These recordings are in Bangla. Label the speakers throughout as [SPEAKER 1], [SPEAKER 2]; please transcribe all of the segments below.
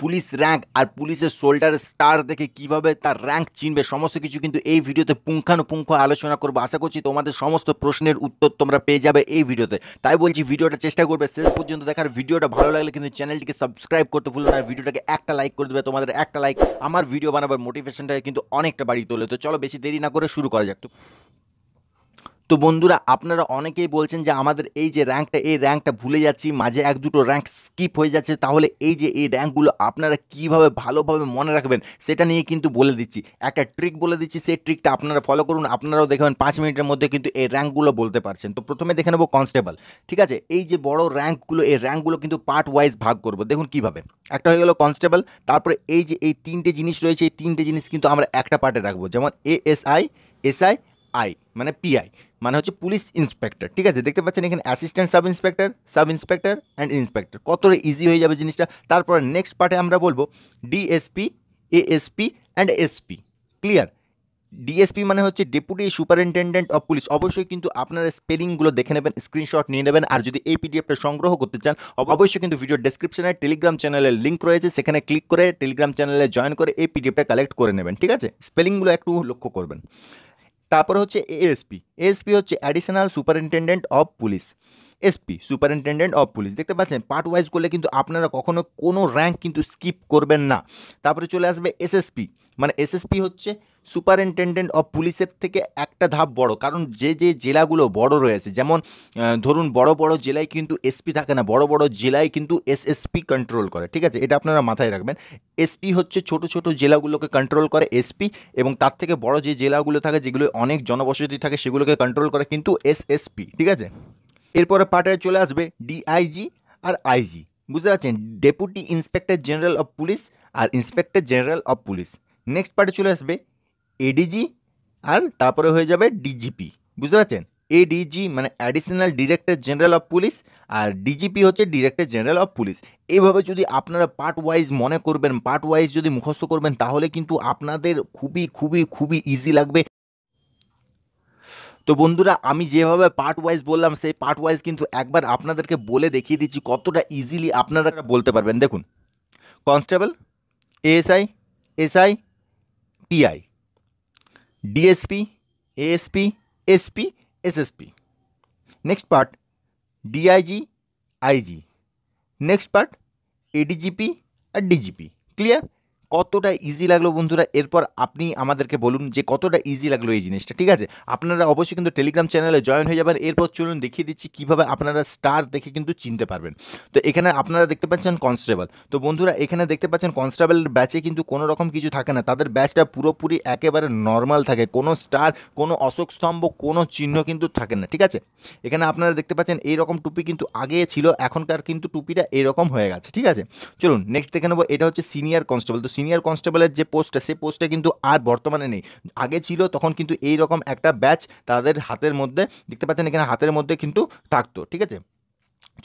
[SPEAKER 1] পুলিশ র্যাঙ্ক আর পুলিশের সোল্ডার স্টার দেখে কিভাবে তার র্যাঙ্ক চিনবে সমস্ত কিছু কিন্তু এই ভিডিওতে পুঙ্খানুপুঙ্খ আলোচনা করবো আশা করছি তোমাদের সমস্ত প্রশ্নের উত্তর তোমরা পেয়ে যাবে এই ভিডিওতে তাই বলছি ভিডিওটা চেষ্টা করবে শেষ পর্যন্ত দেখার ভিডিওটা ভালো লাগলে কিন্তু চ্যানেলটিকে সাবস্ক্রাইব করতে ভুলো না ভিডিওটাকে একটা লাইক করে দেবে তোমাদের একটা লাইক আমার ভিডিও বানাবার মোটিভেশনটাকে কিন্তু অনেকটা বাড়িয়ে তোলে তো চলো বেশি দেরি না করে শুরু করা যাক তো তো বন্ধুরা আপনারা অনেকেই বলছেন যে আমাদের এই যে র্যাঙ্কটা এই র্যাঙ্কটা ভুলে যাচ্ছি মাঝে এক দুটো র্যাঙ্ক স্কিপ হয়ে যাচ্ছে তাহলে এই যে এই র্যাঙ্কগুলো আপনারা কিভাবে ভালোভাবে মনে রাখবেন সেটা নিয়ে কিন্তু বলে দিচ্ছি একটা ট্রিক বলে দিচ্ছি সেই ট্রিকটা আপনারা ফলো করুন আপনারাও দেখবেন পাঁচ মিনিটের মধ্যে কিন্তু এই র্যাঙ্কগুলো বলতে পারছেন তো প্রথমে দেখে নেবো কনস্টেবল ঠিক আছে এই যে বড় র্যাঙ্কগুলো এই র্যাঙ্কগুলো কিন্তু পার্ট ওয়াইজ ভাগ করব দেখুন কিভাবে একটা হয়ে গেল কনস্টেবল তারপরে এই যে এই তিনটে জিনিস রয়েছে এই তিনটে জিনিস কিন্তু আমরা একটা পার্টে রাখবো যেমন এএসআই এসআই আই মানে পিআই মানে হচ্ছে পুলিশ ইন্সপেক্টর ঠিক আছে দেখতে পাচ্ছেন এখানে assistant sub inspector sub inspector and inspector কতটা ইজি হয়ে যাবে জিনিসটা তারপরে নেক্সট পার্টে আমরা বলবো DSP ASP and SP clear DSP মানে হচ্ছে ডেপুটি সুপারিনটেন্ডেন্ট অফ পুলিশ অবশ্যই কিন্তু আপনারা স্পেলিংগুলো দেখে নেবেন স্ক্রিনশট নিয়ে নেবেন আর যদি এই পিডিএফটা সংগ্রহ করতে চান অবশ্যই কিন্তু ভিডিও ডেসক্রিপশনে টেলিগ্রাম চ্যানেলের লিঙ্ক রয়েছে সেখানে ক্লিক করে টেলিগ্রাম চ্যানেলে জয়েন করে এই পিডিএফটা কালেক্ট করে নেবেন ঠিক আছে স্পেলিংগুলো একটু লক্ষ্য করবেন তারপর হচ্ছে এএসপি এএসপি হচ্ছে additional superintendent of police SP superintendent of police দেখতে পাচ্ছেন পার্ট ওয়াইজ করলে কিন্তু আপনারা কখনো কোনো র্যাঙ্ক কিন্তু স্কিপ করবেন না তারপরে চলে আসবে এসএসপি মানে এসএসপি হচ্ছে সুপারিনটেনডেন্ট অফ পুলিশের থেকে একটা ধাপ বড় কারণ যে যে জেলাগুলো বড় রয়েছে যেমন ধরুন বড় বড় জেলায় কিন্তু এসপি থাকে না বড় বড় জেলায় কিন্তু এসএসপি কন্ট্রোল করে ঠিক আছে এটা আপনারা মাথায় রাখবেন এসপি হচ্ছে ছোট ছোট জেলাগুলোকে কন্ট্রোল করে এসপি এবং তার থেকে বড় যে জেলাগুলো থাকে যেগুলো অনেক জনবসতি থাকে সেগুলোকে কন্ট্রোল করে কিন্তু এসএসপি ঠিক আছে এরপরে পার্টায় চলে আসবে ডিআইজি আর আইজি বুঝতে পারছেন deputy inspector general of police আর inspector general of police next পার্টে চলে আসবে এডিজি আর তারপরে হয়ে যাবে ডিজিপি বুঝতে পারছেন এডিজি মানে additional director general of police আর ডিজিপি হচ্ছে ডিরেক্টর জেনারেল অফ পুলিশ এভাবে যদি আপনারা পার্ট ওয়াইজ মনে করবেন পার্ট ওয়াইজ যদি মুখস্থ করবেন তাহলে কিন্তু আপনাদের খুবই খুবই খুবই ইজি লাগবে তো বন্ধুরা আমি যেভাবে পার্ট ওয়াইজ বললাম সেই পার্ট ওয়াইজ কিন্তু একবার আপনাদেরকে বলে দেখিয়ে দিচ্ছি কতটা ইজিলি আপনারা বলতে পারবেন দেখুন constable ASI SI PI DSP ASP SP SSP next part DIG IG next part ADGP और डीजीपी क्लियर কতটা ইজি লাগলো বন্ধুরা এরপর আপনি আমাদেরকে বলুন যে কতটা ইজি লাগলো এই জিনিসটা ঠিক আছে আপনারা অবশ্যই কিন্তু টেলিগ্রাম চ্যানেলে জয়েন হয়ে যাবেন এরপর চলুন দেখিয়ে দিচ্ছি কীভাবে আপনারা স্টার দেখে কিন্তু চিনতে পারবেন তো এখানে আপনারা দেখতে পাচ্ছেন কনস্টেবল তো বন্ধুরা এখানে দেখতে পাচ্ছেন কনস্টেবলের ব্যাচে কিন্তু কোনো রকম কিছু থাকে না তাদের ব্যাচটা পুরোপুরি একেবারে নর্মাল থাকে কোনো স্টার কোনো অশোক স্তম্ভ কোনো চিহ্ন কিন্তু থাকে না ঠিক আছে এখানে আপনারা দেখতে পাচ্ছেন এই রকম টুপি কিন্তু আগে ছিল এখনকার কিন্তু টুপিটা এরকম হয়ে গেছে ঠিক আছে চলুন নেক্সট দেখে নেবো এটা হচ্ছে সিনিয়র কনস্টেবল তো সিনিয়র কনস্টেবলের যে পোস্টটা সেই পোস্টটা কিন্তু আর বর্তমানে নেই আগে ছিল তখন কিন্তু এই রকম একটা ব্যাচ তাদের হাতের মধ্যে দেখতে পাচ্ছেন এখানে হাতের মধ্যে কিন্তু থাকতো ঠিক আছে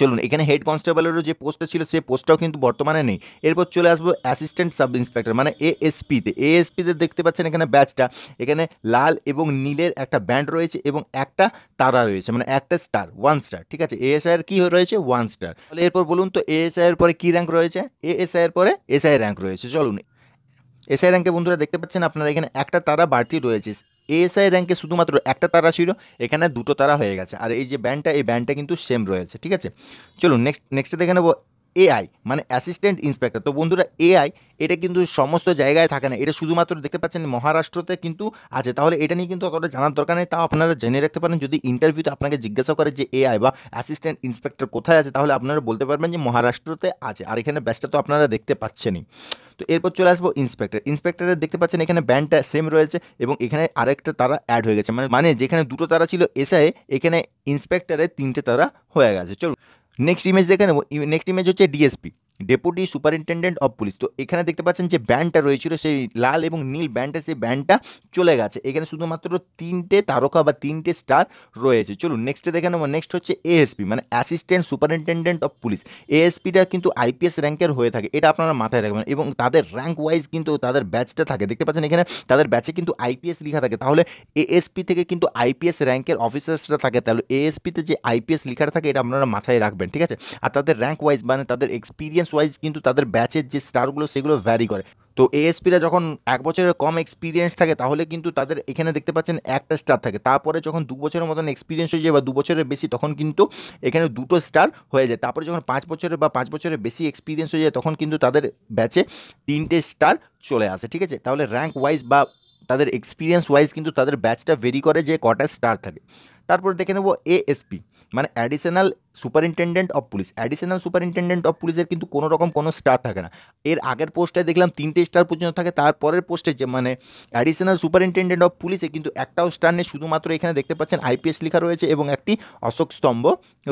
[SPEAKER 1] চলুন এখানে হেড কনস্টেবলেরও যে পোস্টটা ছিল সেই পোস্টটাও কিন্তু বর্তমানে নেই এরপর চলে আসবো অ্যাসিস্ট্যান্ট সাব ইন্সপেক্টর মানে এএসপিতে এএসপিতে দেখতে পাচ্ছেন এখানে ব্যাচটা এখানে লাল এবং নীলের একটা ব্যান্ড রয়েছে এবং একটা তারা রয়েছে মানে একটা স্টার ওয়ান স্টার ঠিক আছে এএসআইয়ের কী রয়েছে ওয়ান স্টার তাহলে এরপর বলুন তো এএসআইয়ের পরে কী র্যাঙ্ক রয়েছে এএসআইয়ের পরে এসআই র্যাঙ্ক রয়েছে চলুন এসআই র্যাঙ্কে বন্ধুরা দেখতে পাচ্ছেন আপনারা এখানে একটা তারা বাড়তি রয়েছে এএসআই র্যাঙ্কে শুধুমাত্র একটা তারা ছিল এখানে দুটো তারা হয়ে গেছে আর এই যে ব্যান্ডটা এই ব্যান্ডটা কিন্তু সেম রয়েছে ঠিক আছে চলুন নেক্সট নেক্সটে দেখে নেবো এআই মানে অ্যাসিস্ট্যান্ট ইন্সপেক্টর তো বন্ধুরা এআই এটা কিন্তু সমস্ত জায়গায় থাকে না এটা শুধুমাত্র দেখতে পাচ্ছেন মহারাষ্ট্রতে কিন্তু আছে তাহলে এটা নিয়ে কিন্তু অতটা জানার দরকার নেই তাও আপনারা জেনে রাখতে পারেন যদি ইন্টারভিউতে আপনাকে জিজ্ঞাসা করে যে এআই বা অ্যাসিস্ট্যান্ট ইন্সপেক্টর কোথায় আছে তাহলে আপনারা বলতে পারবেন যে মহারাষ্ট্রতে আছে আর এখানে ব্যাচটা তো আপনারা দেখতে পাচ্ছেনই তো এরপর চলে আসবো ইন্সপেক্টর ইন্সপেক্টরের দেখতে পাচ্ছেন এখানে ব্যান্ডটা সেম রয়েছে এবং এখানে আরেকটা তারা অ্যাড হয়ে গেছে মানে মানে যেখানে দুটো তারা ছিল এসআই এখানে ইন্সপেক্টরে তিনটে তারা হয়ে গেছে চলুন नेक्स्ट इमेज देखा ना वो नेक्स्ट इमेज हो एस DSP Deputy Superintendent of Police तो এখানে দেখতে পাচ্ছেন যে ব্যান্ডটা রয়েছে ছিল সেই লাল এবং নীল ব্যান্ডে সেই ব্যান্ডটা চলে গেছে এখানে শুধুমাত্র তিনটে তারকা বা তিনটে স্টার রয়েছে চলুন নেক্সটে দেখানোর জন্য নেক্সট হচ্ছে ASP মানে Assistant Superintendent of Police ASPটা কিন্তু IPS র‍্যাঙ্কের হয়ে থাকে এটা আপনারা মাথায় রাখবেন এবং তাদের র‍্যাঙ্ক ওয়াইজ কিন্তু তাদের ব্যাজটা থাকে দেখতে পাচ্ছেন এখানে তাদের ব্যাজে কিন্তু IPS লেখা থাকে তাহলে ASP থেকে কিন্তু IPS র‍্যাঙ্কের অফিসারসরা থাকে তাহলে ASP তে যে IPS লেখা থাকে এটা আপনারা মাথায় রাখবেন ঠিক আছে আর তাদের র‍্যাঙ্ক ওয়াইজ মানে তাদের এক্সপেরিয়েন্স এক্সপিরিয়েন্স ওয়াইজ কিন্তু তাদের ব্যাচের যে স্টারগুলো সেগুলো ভ্যারি করে তো এএসপিরা যখন এক বছরের কম এক্সপিরিয়েন্স থাকে তাহলে কিন্তু তাদের এখানে দেখতে পাচ্ছেন একটা স্টার থাকে তারপরে যখন দু বছরের মতন এক্সপিরিয়েন্স হয়ে যায় বা দু বছরের বেশি তখন কিন্তু এখানে দুটো স্টার হয়ে যায় তারপরে যখন পাঁচ বছরের বা পাঁচ বছরের বেশি এক্সপিরিয়েন্স হয়ে যায় তখন কিন্তু তাদের ব্যাচে তিনটে স্টার চলে আসে ঠিক আছে তাহলে র্যাঙ্ক ওয়াইজ বা তাদের এক্সপিরিয়েন্স ওয়াইজ কিন্তু তাদের ব্যাচটা ভেরি করে যে কটা স্টার থাকে তারপর দেখে নেবো এএসপি মানে additional superintendent of police additional superintendent of পুলিশের কিন্তু কোনো রকম কোনো স্টার থাকে না এর আগের পোস্টে দেখলাম তিনটে স্টার পর্যন্ত থাকে তারপরের পোস্টে যে মানে অ্যাডিশনাল সুপারিনটেন্ডেন্ট অফ পুলিশে কিন্তু একটাও স্টার নেই শুধুমাত্র এখানে দেখতে পাচ্ছেন আইপিএস লেখা রয়েছে এবং একটি অশোক স্তম্ভ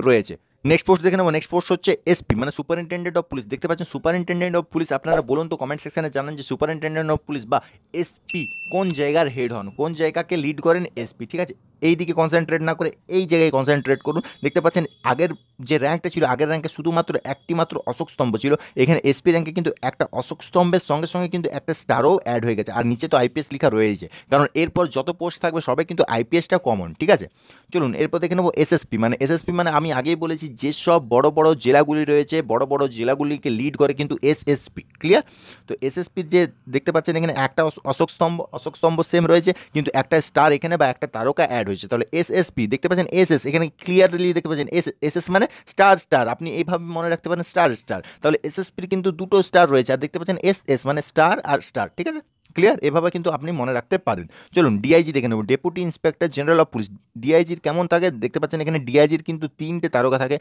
[SPEAKER 1] রয়েছে নেক্সট পোস্ট দেখে নেবো নেক্সট পোস্ট হচ্ছে এসপি মানে সুপারিনটেন্ডেন্ট অফ পুলিশ দেখতে পাচ্ছেন সুপারিনটেন্ডেন্ট অফ পুলিশ আপনারা বলুন তো কমেন্ট সেকশনে জানান যে সুপারিনটেন্ডেন্ট অফ পুলিশ বা এসপি কোন জায়গার হেড হন কোন জায়গাকে লিড করেন এসপি ঠিক আছে এই দিকে কনসেন্ট্রেট না করে এই জায়গায় কনসেন্ট্রেট করুন দেখতে পাচ্ছেন আগের যে র্যাঙ্কটা ছিল আগের র্যাঙ্কে শুধুমাত্র একটি মাত্র অশোক স্তম্ভ ছিল এখানে এসপি র্যাঙ্কে কিন্তু একটা অশোক স্তম্ভের সঙ্গে সঙ্গে কিন্তু একটা স্টারও অ্যাড হয়ে গেছে আর নিচে তো আইপিএস লেখা রয়েছে কারণ এরপর যত পোস্ট থাকবে সবাই কিন্তু আইপিএসটা কমন ঠিক আছে চলুন এরপর দেখে নেবো এসএসপি মানে এসএসপি মানে আমি আগেই বলেছি বলছি যেসব বড় বড় জেলাগুলি রয়েছে বড় বড় জেলাগুলিকে লিড করে কিন্তু এসএসপি ক্লিয়ার তো এসএসপির যে দেখতে পাচ্ছেন এখানে একটা অশোক স্তম্ভ অশোক স্তম্ভ সেম রয়েছে কিন্তু একটা স্টার এখানে বা একটা তারকা অ্যাড হয়েছে তাহলে এসএসপি দেখতে পাচ্ছেন এসএস এখানে ক্লিয়ারলি দেখতে পাচ্ছেন এস এসএস মানে স্টার স্টার আপনি এইভাবে মনে রাখতে পারেন স্টার স্টার তাহলে এসএসপির কিন্তু দুটো স্টার রয়েছে আর দেখতে পাচ্ছেন এসএস মানে স্টার আর স্টার ঠিক আছে ক্লিয়ার এভাবে কিন্তু আপনি মনে রাখতে পারেন চলুন ডিআইজি দেখে নেব deputy inspector general of police ডিআইজির কেমন থাকে দেখতে পাচ্ছেন এখানে ডিআইজির কিন্তু তিনটে তারকা থাকে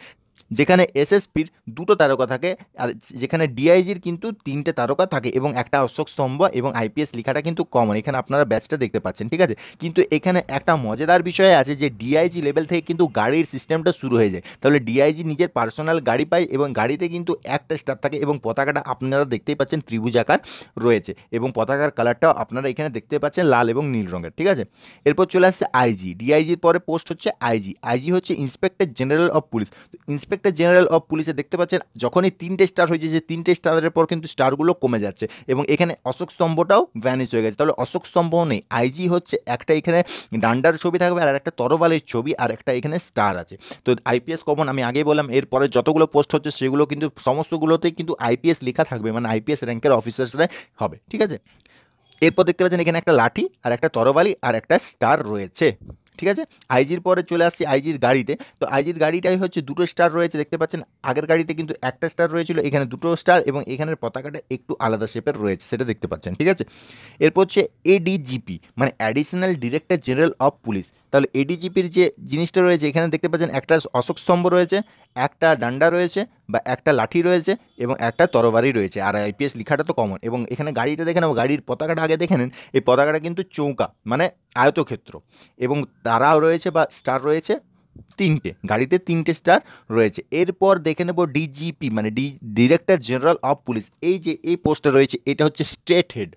[SPEAKER 1] যেখানে এসএসপির দুটো তারকা থাকে আর যেখানে ডিআইজির কিন্তু তিনটে তারকা থাকে এবং একটা অশোক স্তম্ভ এবং আইপিএস লেখাটা কিন্তু কমন এখানে আপনারা ব্যাচটা দেখতে পাচ্ছেন ঠিক আছে কিন্তু এখানে একটা মজাদার বিষয় আছে যে ডিআইজি লেভেল থেকে কিন্তু গাড়ির সিস্টেমটা শুরু হয়ে যায় তাহলে ডিআইজি নিজের পার্সোনাল গাড়ি পায় এবং গাড়িতে কিন্তু একটা স্টার থাকে এবং পতাকাটা আপনারা দেখতেই পাচ্ছেন ত্রিভুজাকার রয়েছে এবং পতাকার কালারটা আপনারা এখানে দেখতে পাচ্ছেন লাল এবং নীল রঙের ঠিক আছে এরপর চলে আসছে আইজি ডিআইজির পরে পোস্ট হচ্ছে আইজি আইজি হচ্ছে ইন্সপেক্টর জেনারেল অফ পুলিশ তো ইন্সপেক্টর জেনারেল অফ পুলিশে দেখতে পাচ্ছেন যখনই তিনটে স্টার হয়েছে যে তিনটে স্টারের পর কিন্তু স্টারগুলো কমে যাচ্ছে এবং এখানে অশোক স্তম্ভটাও ভ্যানিস হয়ে গেছে তাহলে অশোক স্তম্ভও নেই আইজি হচ্ছে একটা এখানে ডান্ডার ছবি থাকবে আর একটা তরবালের ছবি আর একটা এখানে স্টার আছে তো আইপিএস কমন আমি আগেই বললাম এরপরে যতগুলো পোস্ট হচ্ছে সেগুলো কিন্তু সমস্তগুলোতেই কিন্তু আইপিএস লেখা থাকবে মানে আইপিএস র্যাঙ্কের অফিসার্সরা হবে ঠিক আছে এরপর দেখতে পাচ্ছেন এখানে একটা লাঠি আর একটা তরবালি আর একটা স্টার রয়েছে ঠিক আছে আইজির পরে চলে আসছি আইজির গাড়িতে তো আইজির গাড়িটাই হচ্ছে দুটো স্টার রয়েছে দেখতে পাচ্ছেন আগের গাড়িতে কিন্তু একটা স্টার রয়েছিল এখানে দুটো স্টার এবং এখানের পতাকাটা একটু আলাদা শেপের রয়েছে সেটা দেখতে পাচ্ছেন ঠিক আছে এরপর হচ্ছে এডিজিপি মানে additional director general of police তাহলে এডিজিপির যে জিনিসটা রয়েছে এখানে দেখতে পাচ্ছেন একটা অশোক স্তম্ভ রয়েছে একটা ডান্ডা রয়েছে বা একটা লাঠি রয়েছে এবং একটা তরবারি রয়েছে আর আইপিএস লেখাটা তো কমন এবং এখানে গাড়িটা দেখে নেব গাড়ির পতাকাটা আগে দেখে নেন এই পতাকাটা কিন্তু চৌকা মানে আয়তক্ষেত্র এবং তারাও রয়েছে বা স্টার রয়েছে তিনটে গাড়িতে তিনটে স্টার রয়েছে এরপর দেখে নেব ডিজিপি মানে D director general of police এই যে এই পোস্টটা রয়েছে এটা হচ্ছে স্টেট হেড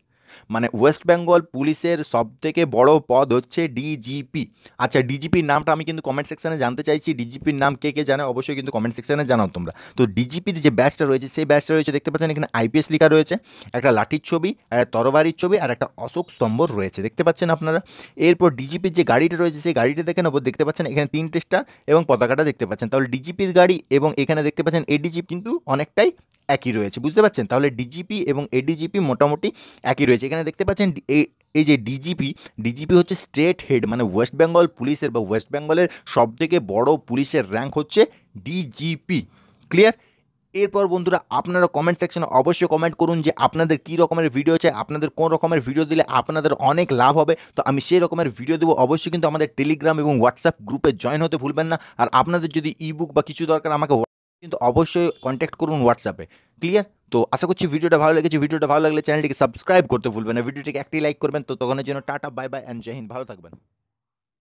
[SPEAKER 1] মানে ওয়েস্ট বেঙ্গল পুলিশের সবথেকে বড় পদ হচ্ছে ডিজিপি আচ্ছা ডিজিপির নামটা আমি কিন্তু কমেন্ট সেকশানে জানতে চাইছি ডিজিপির নাম কে কে জানে অবশ্যই কিন্তু কমেন্ট সেকশানে জানাও তোমরা তো ডিজিপির যে ব্যাচটা রয়েছে সেই ব্যাচটা রয়েছে দেখতে পাচ্ছেন এখানে আইপিএস লেখা রয়েছে একটা লাঠির ছবি একটা তরবারির ছবি আর একটা অশোক স্তম্ভ রয়েছে দেখতে পাচ্ছেন আপনারা এরপর ডিজিপির যে গাড়িটা রয়েছে সেই গাড়িটা দেখে নেবো দেখতে পাচ্ছেন এখানে তিনটে স্টার এবং পতাকাটা দেখতে পাচ্ছেন তাহলে ডিজিপির গাড়ি এবং এখানে দেখতে পাচ্ছেন এডিজি কিন্তু অনেকটাই একই রয়েছে বুঝতে পারছেন তাহলে ডিজিপি এবং এডিজিপি মোটামুটি একই রয়েছে এখানে দেখতে পাচ্ছেন এই যে ডিজিপি ডিজিপি হচ্ছে স্টেট হেড মানে ওয়েস্ট বেঙ্গল পুলিশের বা ওয়েস্ট বেঙ্গলের সব থেকে বড় পুলিশের র্যাঙ্ক হচ্ছে ডিজিপি ক্লিয়ার এরপর বন্ধুরা আপনারা কমেন্ট সেকশনে অবশ্যই কমেন্ট করুন যে আপনাদের কী রকমের ভিডিও চাই আপনাদের কোন রকমের ভিডিও দিলে আপনাদের অনেক লাভ হবে তো আমি সেই রকমের ভিডিও দেবো অবশ্যই কিন্তু আমাদের টেলিগ্রাম এবং হোয়াটসঅ্যাপ গ্রুপে জয়েন হতে ভুলবেন না আর আপনাদের যদি ইবুক বা কিছু দরকার আমাকে কিন্তু অবশ্যই कांटेक्ट করুন WhatsApp এ ক্লিয়ার তো আশা করি চিঠি ভিডিওটা ভালো লেগেছে ভিডিওটা ভালো লাগলে চ্যানেলটিকে সাবস্ক্রাইব করতে ভুলবেন না ভিডিওটিকে একটা লাইক করবেন তো তখন জন্য tata bye bye and Jai Hind ভালো থাকবেন